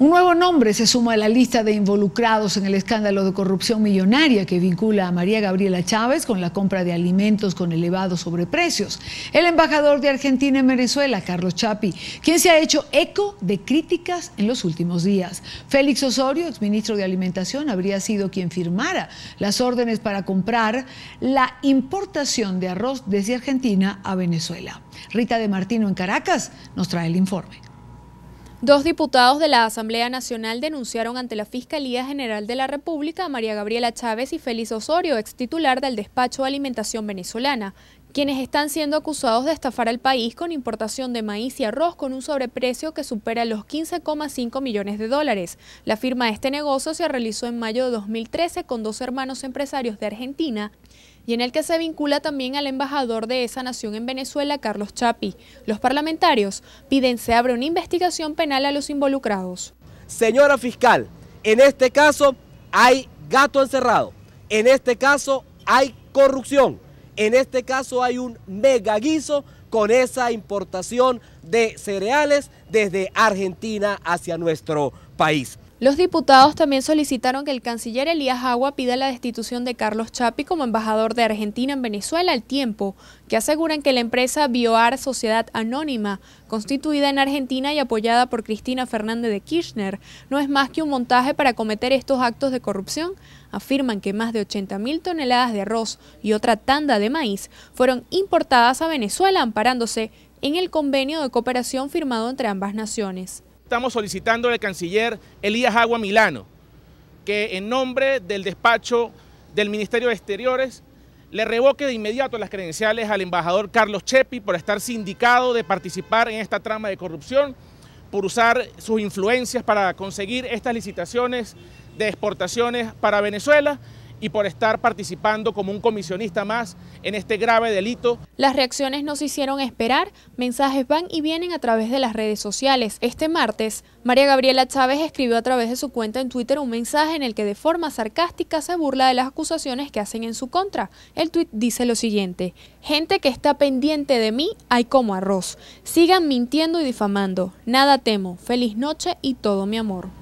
Un nuevo nombre se suma a la lista de involucrados en el escándalo de corrupción millonaria que vincula a María Gabriela Chávez con la compra de alimentos con elevados sobreprecios. El embajador de Argentina en Venezuela, Carlos Chapi, quien se ha hecho eco de críticas en los últimos días. Félix Osorio, exministro de Alimentación, habría sido quien firmara las órdenes para comprar la importación de arroz desde Argentina a Venezuela. Rita de Martino en Caracas nos trae el informe. Dos diputados de la Asamblea Nacional denunciaron ante la Fiscalía General de la República a María Gabriela Chávez y Félix Osorio, ex titular del despacho de alimentación venezolana, quienes están siendo acusados de estafar al país con importación de maíz y arroz con un sobreprecio que supera los 15,5 millones de dólares. La firma de este negocio se realizó en mayo de 2013 con dos hermanos empresarios de Argentina y en el que se vincula también al embajador de esa nación en Venezuela, Carlos Chapi. Los parlamentarios piden se abra una investigación penal a los involucrados. Señora fiscal, en este caso hay gato encerrado, en este caso hay corrupción, en este caso hay un megaguiso con esa importación de cereales desde Argentina hacia nuestro país. Los diputados también solicitaron que el canciller Elías Agua pida la destitución de Carlos Chapi como embajador de Argentina en Venezuela al tiempo que aseguran que la empresa BioAr Sociedad Anónima, constituida en Argentina y apoyada por Cristina Fernández de Kirchner, no es más que un montaje para cometer estos actos de corrupción. Afirman que más de 80.000 toneladas de arroz y otra tanda de maíz fueron importadas a Venezuela amparándose en el convenio de cooperación firmado entre ambas naciones estamos solicitando al canciller Elías Agua Milano que en nombre del despacho del Ministerio de Exteriores le revoque de inmediato las credenciales al embajador Carlos Chepi por estar sindicado de participar en esta trama de corrupción, por usar sus influencias para conseguir estas licitaciones de exportaciones para Venezuela y por estar participando como un comisionista más en este grave delito. Las reacciones no se hicieron esperar, mensajes van y vienen a través de las redes sociales. Este martes, María Gabriela Chávez escribió a través de su cuenta en Twitter un mensaje en el que de forma sarcástica se burla de las acusaciones que hacen en su contra. El tuit dice lo siguiente, gente que está pendiente de mí hay como arroz, sigan mintiendo y difamando, nada temo, feliz noche y todo mi amor.